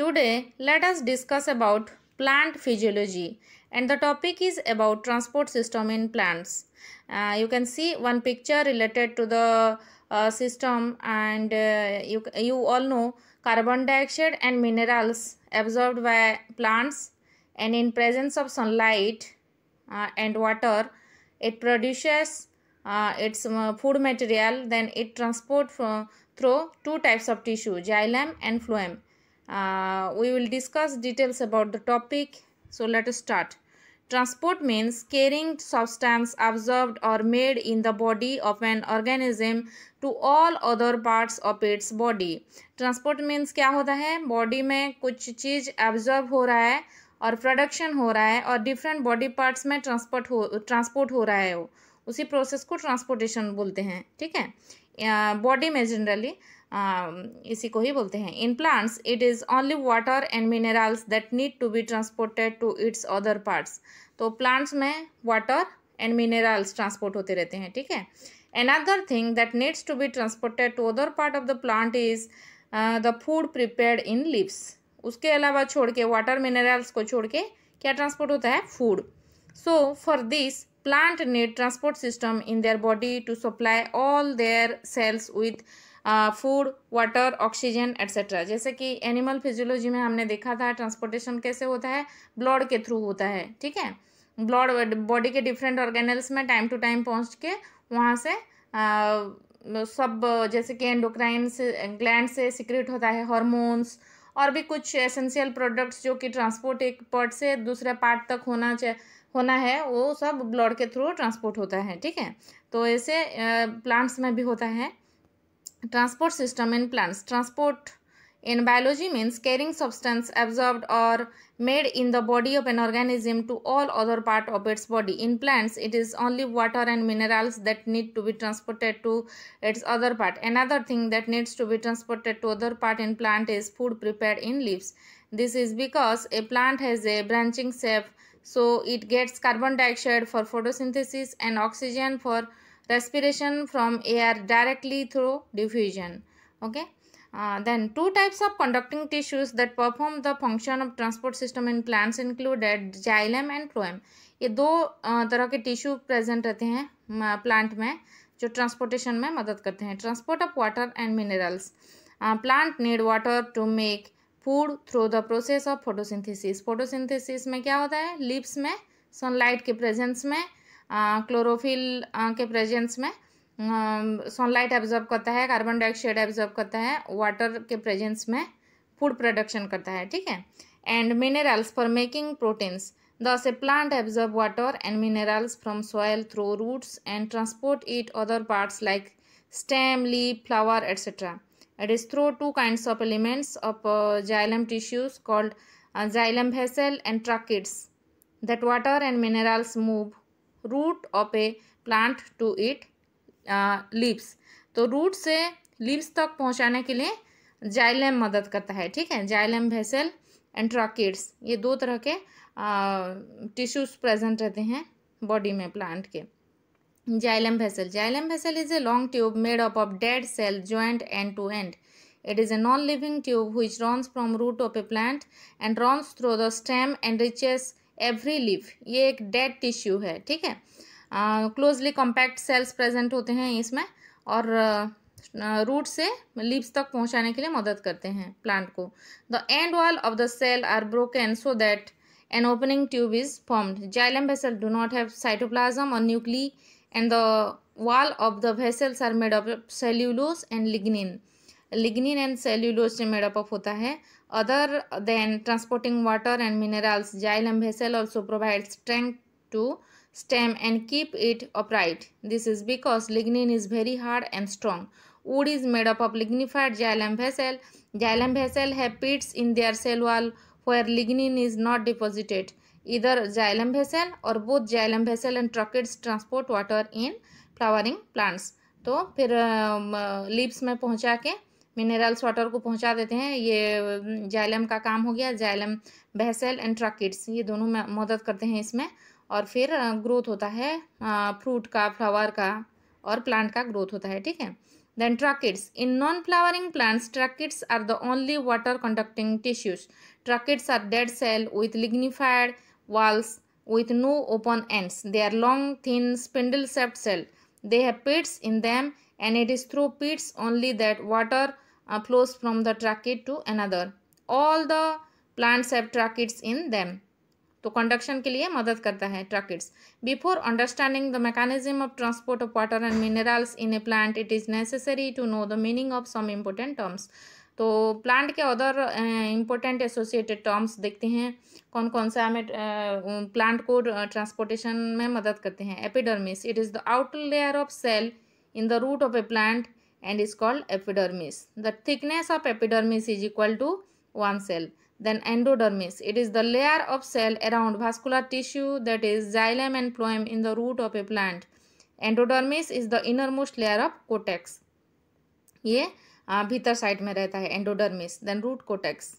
Today, let us discuss about plant physiology and the topic is about transport system in plants. Uh, you can see one picture related to the uh, system and uh, you, you all know carbon dioxide and minerals absorbed by plants and in presence of sunlight uh, and water, it produces uh, its uh, food material then it transport through two types of tissue, xylem and phloem uh, we will discuss details about the topic so let us start transport means carrying substance absorbed or made in the body of an organism to all other parts of its body transport means kya hota hai body mein kuch cheez absorb ho raha hai और production हो रहा है और different body parts में transport हो transport हो रहा है वो उसी प्रोसेस को ट्रांसपोर्टेशन बोलते हैं ठीक है बॉडी में जनरली Um, इसी को ही बोलते हैं in plants it is only water and minerals that need to be transported to its other parts तो प्लांट्स में वाटर एंड मिनरल्स ट्रांसपोर्ट होते रहते हैं ठीक है another thing that needs to be transported to other part of the plant is the food food in leaves उसके अलावा छोड़ के वाटर मिनरल्स को छोड़ के क्या ट्रांसपोर्ट होता है food so for this plant need transport system in their body to supply all their cells with food water oxygen etcetera जैसे कि एनिमल फिजियोलॉजी में हमने देखा था ट्रांसपोर्टेशन कैसे होता है ब्लड के थ्रू होता है ठीक है ब्लड बॉडी के डिफरेंट ऑर्गेनल्स में टाइम टू टाइम पहुँच के वहाँ से आ, सब जैसे कि एंडोक्राइन से ग्लैंड से सिक्रेट होता है हॉर्मोन्स और भी कुछ एसेंशियल प्रोडक्ट्स जो कि ट्रांसपोर्ट एक पार्ट से दूसरे पार्ट तक होना चाहिए होना है वो सब ब्लड के थ्रू ट्रांसपोर्ट होता है ठीक है तो ऐसे प्लांट्स में भी होता है Transport system in plants. Transport in biology means carrying substance absorbed or made in the body of an organism to all other part of its body. In plants, it is only water and minerals that need to be transported to its other part. Another thing that needs to be transported to other part in plant is food prepared in leaves. This is because a plant has a branching shaft so it gets carbon dioxide for photosynthesis and oxygen for respiration from air directly through diffusion okay uh, then two types of conducting tissues that perform the function of transport system in plants included xylem and phloem ये दो तरह के tissue present रहते हैं plant में जो transportation में मदद करते हैं transport of water and minerals plant need water to make food through the process of photosynthesis photosynthesis में क्या होता है लिप्स में सनलाइट के प्रेजेंस में क्लोरोफिल के प्रेजेंस में सनलाइट एब्जॉर्ब करता है कार्बन डाइऑक्साइड एब्जॉर्ब करता है वाटर के प्रेजेंस में फूड प्रोडक्शन करता है ठीक है and minerals for making proteins the से plant absorb water and minerals from soil through roots and transport it other parts like stem leaf flower etcetera it is through two kinds of elements of xylem tissues called xylem vessel and tracheids that water and minerals move root of a plant to its leaves तो root से leaves तक पहुंचाने के लिए xylem मदद करता है ठीक है जाइलम भेसल एंड ट्रॉकिड्स ये दो तरह के टिश्यूज uh, प्रेजेंट रहते हैं बॉडी में प्लांट के xylem vessel xylem vessel is a long tube made up of dead cell joint end to end it is a non living tube which runs from root of a plant and runs through the stem and reaches every leaf ये एक dead tissue है ठीक है closely compact cells present होते हैं इसमें और root से लिप्स तक पहुंचाने के लिए मदद करते हैं प्लांट को the end wall of the cell are broken so that an opening tube is formed xylem vessel do not have cytoplasm और nuclei and the wall of the vessels are made up cellulose and lignin lignin and cellulose से made up होता है Other than transporting water and minerals, xylem vessel also provides strength to stem and keep it upright. This is because lignin is very hard and strong. Wood is made up of lignified xylem vessel. Xylem vessel have pits in their cell wall where lignin is not deposited. Either xylem vessel or both xylem vessel and truckets transport water in flowering plants. तो फिर leaves में पहुंचा के minerals water को पहुंचा देते हैं ये जाइलम का काम हो गया जैलम बहसेल एंड ट्राकिड्स ये दोनों में मदद करते हैं इसमें और फिर ग्रोथ होता है फ्रूट का फ्लावर का और प्लांट का ग्रोथ होता है ठीक है then tracheids in non flowering plants tracheids are the only water conducting tissues tracheids are dead cell with lignified walls with no open ends they are long thin spindle shaped cell they have pits in them and it is through pits only that water uh, flows from the tracheid to another all the plants have tracheids in them तो conduction के लिए मदद करता है tracheids before understanding the mechanism of transport of water and minerals in a plant it is necessary to know the meaning of some important terms तो plant के other important associated terms देखते हैं कौन कौन सा हमें प्लांट uh, को transportation uh, में मदद करते हैं epidermis it is the outer layer of cell in the root of a plant and is called epidermis. The thickness of epidermis is equal to 1 cell. Then endodermis, it is the layer of cell around vascular tissue that is xylem and phloem in the root of a plant. Endodermis is the innermost layer of cortex. ये भीतर side में रहता है endodermis then root cortex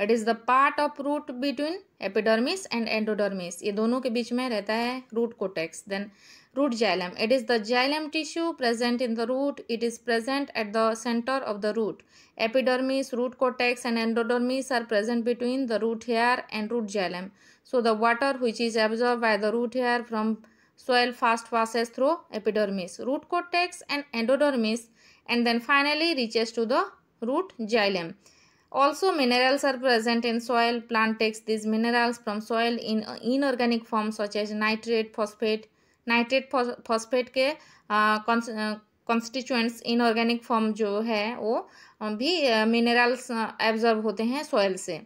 it is the part of root between epidermis and endodermis ये दोनों के बीच में रहता है root cortex then root xylem. It is the xylem tissue present in the root. It is present at the center of the root. Epidermis, root cortex and endodermis are present between the root hair and root xylem. So the water which is absorbed by the root hair from soil fast passes through epidermis, root cortex and endodermis and then finally reaches to the root xylem. Also minerals are present in soil. Plant takes these minerals from soil in inorganic form such as nitrate, phosphate, nitrate phosphate के constituents inorganic form जो है वो भी minerals absorb होते हैं soil से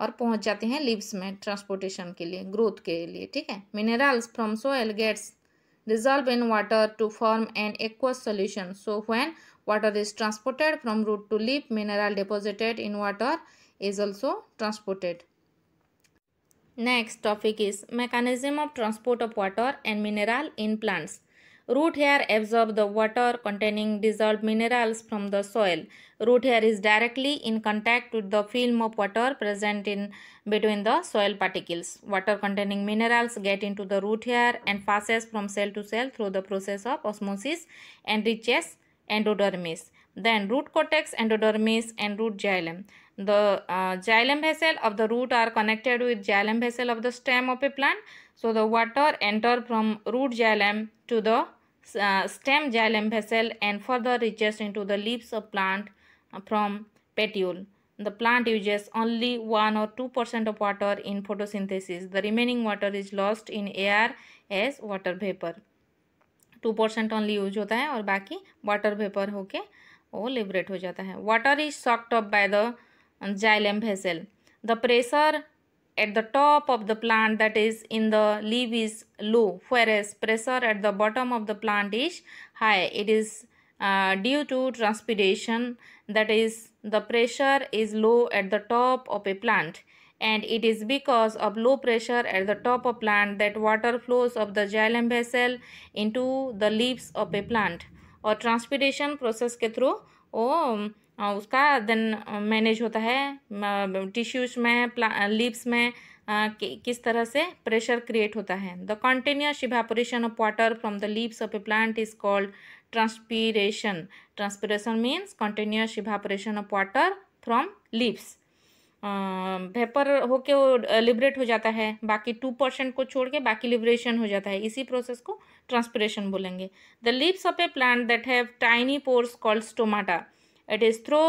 और पहुंच जाते हैं लिप्स में ट्रांसपोर्टेशन के लिए ग्रोथ के लिए ठीक है minerals from soil gets dissolve in water to form an aqueous solution so when water is transported from root to leaf mineral deposited in water is also transported Next topic is mechanism of transport of water and mineral in plants. Root hair absorbs the water containing dissolved minerals from the soil. Root hair is directly in contact with the film of water present in between the soil particles. Water containing minerals get into the root hair and passes from cell to cell through the process of osmosis and reaches endodermis. Then root cortex, endodermis and root xylem. The uh, xylem vessel of the root are connected with xylem vessel of the stem of a plant. So the water enter from root xylem to the uh, stem xylem vessel and further reaches into the leaves of plant from petiole. The plant uses only 1 or 2 of water in photosynthesis. The remaining water is lost in air as water vapor. 2 percent only use होता है और बाकी water vapour होके वो liberate हो जाता है water is soaked up by the xylem vessel the pressure at the top of the plant that is in the leaves is low whereas pressure at the bottom of the plant is high it is due to transpiration that is the pressure is low at the top of a plant and it is because of low pressure at the top of plant that water flows of the xylem vessel into the leaves of a plant और transpiration process के through वो उसका then manage होता है tissues में lips में किस तरह से प्रेशर क्रिएट होता है the continuous evaporation of water from the leaves of a plant is called transpiration transpiration means continuous evaporation of water from leaves vapour होके वो लिबरेट हो जाता है बाकी टू परसेंट को छोड़ के बाकी लिबरेशन हो जाता है इसी प्रोसेस को ट्रांसपरेशन बोलेंगे the leaves of a plant that have tiny pores called stomata it is through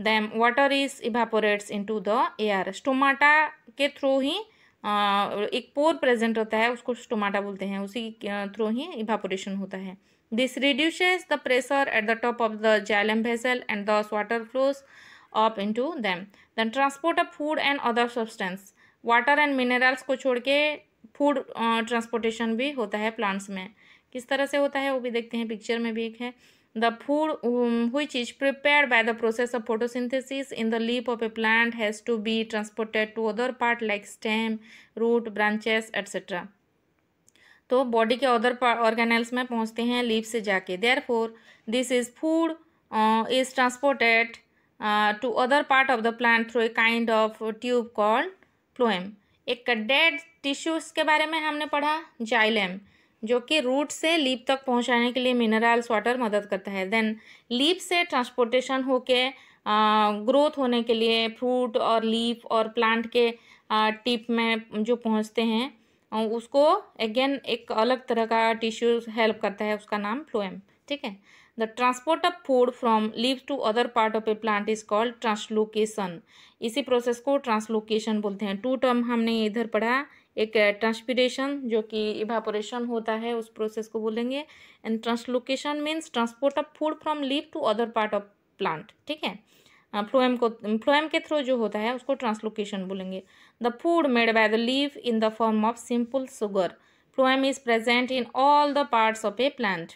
them water is evaporates into the air stomata के थ्रू ही एक पोर प्रेजेंट होता है उसको स्टोमाटा बोलते हैं उसी थ्रू ही इवापोरेशन होता है this reduces the pressure at the top of the xylem vessel and thus water flows into them then transport of food and other substance water and minerals को छोड़ के food transportation भी होता है plants में किस तरह से होता है वो भी देखते हैं पिक्चर में भी एक है द फूड um, हुई चीज prepare by the process of photosynthesis in the leaf of a plant has to be transported to other part like stem root branches etcetera तो बॉडी के अदर ऑर्गेनल्स में पहुंचते हैं लीप से जाके therefore this is food is transported Uh, to other part of the plant through a kind of tube called phloem. एक dead tissues के बारे में हमने पढ़ा जाइलेम जो कि रूट से लीप तक पहुंचाने के लिए मिनरल्स वाटर मदद करता है देन लीप से ट्रांसपोर्टेशन होके ग्रोथ uh, होने के लिए फ्रूट और लीफ और प्लांट के टिप uh, में जो पहुंचते हैं उसको अगेन एक अलग तरह का टिश्यू हेल्प करता है उसका नाम फ्लोएम ठीक है The transport of food from leaves to other part of a plant is called translocation. इसी प्रोसेस को ट्रांसलोकेशन बोलते हैं टू टर्म हमने इधर पढ़ा एक ट्रांसपीरेशन जो कि इवापोरेशन होता है उस प्रोसेस को बोलेंगे and translocation means transport of food from leave to other part of plant ठीक है फ्लोएम को फ्लोएम के थ्रू जो होता है उसको ट्रांसलोकेशन बोलेंगे the food made by the leave in the form of simple sugar phloem is present in all the parts of a plant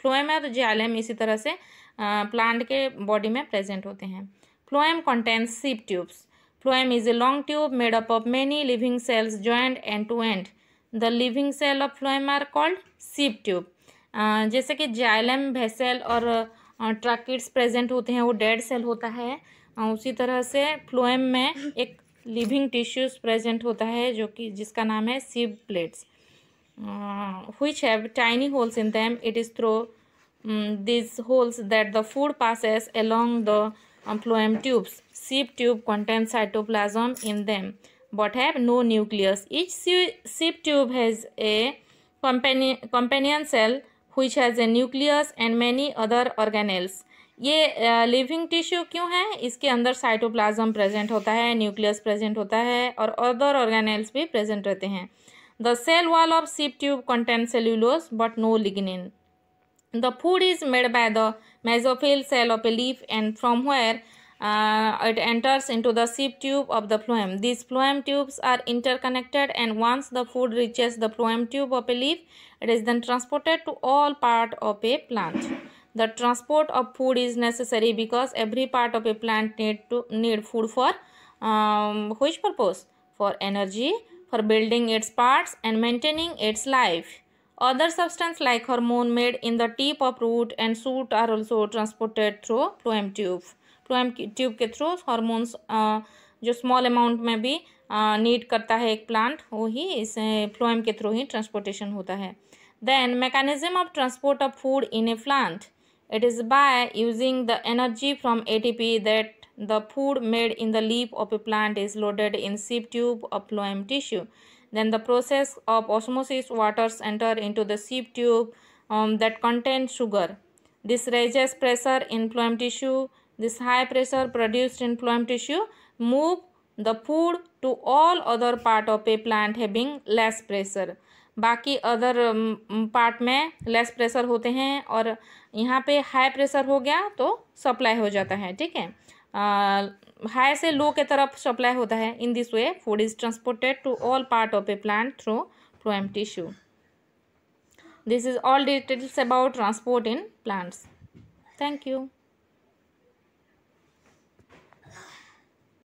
phloem तो जैलम इसी तरह से प्लांट के बॉडी में प्रेजेंट होते हैं phloem contains sieve tubes phloem is a long tube made up of many living cells joint end to end the living cell of phloem are called sieve tube जैसे कि xylem vessel और ट्राकिड्स present होते हैं वो dead cell होता है उसी तरह से फ्लोएम में एक लिविंग टिश्यूज प्रेजेंट होता है जो कि जिसका नाम है sieve plates uh, which have tiny holes in them. It is through um, these holes that the food passes along the um, phloem tubes. Sieve tube contains cytoplasm in them but have no nucleus. Each sieve tube has a companion, companion cell which has a nucleus and many other organelles. ये living tissue क्यों है इसके अंदर cytoplasm present होता है nucleus present होता है और अदर ऑर्गेनेल्स भी प्रेजेंट रहते हैं The cell wall of sieve tube contains cellulose but no lignin. The food is made by the mesophyll cell of a leaf and from where uh, it enters into the sieve tube of the phloem. These phloem tubes are interconnected and once the food reaches the phloem tube of a leaf, it is then transported to all part of a plant. The transport of food is necessary because every part of a plant need to need food for um, which purpose? For energy for building its parts and maintaining its life. Other substances like hormone made in the tip of root and shoot are also transported through phloem tube. phloem tube के through hormones जो small amount में भी need करता है एक plant वो ही इस phloem के थ्रू ही ट्रांसपोर्टेशन होता है then mechanism of transport of food in a plant it is by using the energy from A T P that The food made in the leaf of a plant is loaded in sieve tube of phloem tissue. Then the process of osmosis waters enter into the sieve tube um, that contains sugar. This raises pressure in phloem tissue. This high pressure produced in phloem tissue move the food to all other part of a plant having less pressure. बाकी other part में less pressure होते हैं और यहाँ पे high pressure हो गया तो सप्लाई हो जाता है ठीक है हाई से लो के तरफ सप्लाई होता है in this way food is transported to all part of a plant through phloem tissue this is all details about transport in plants thank you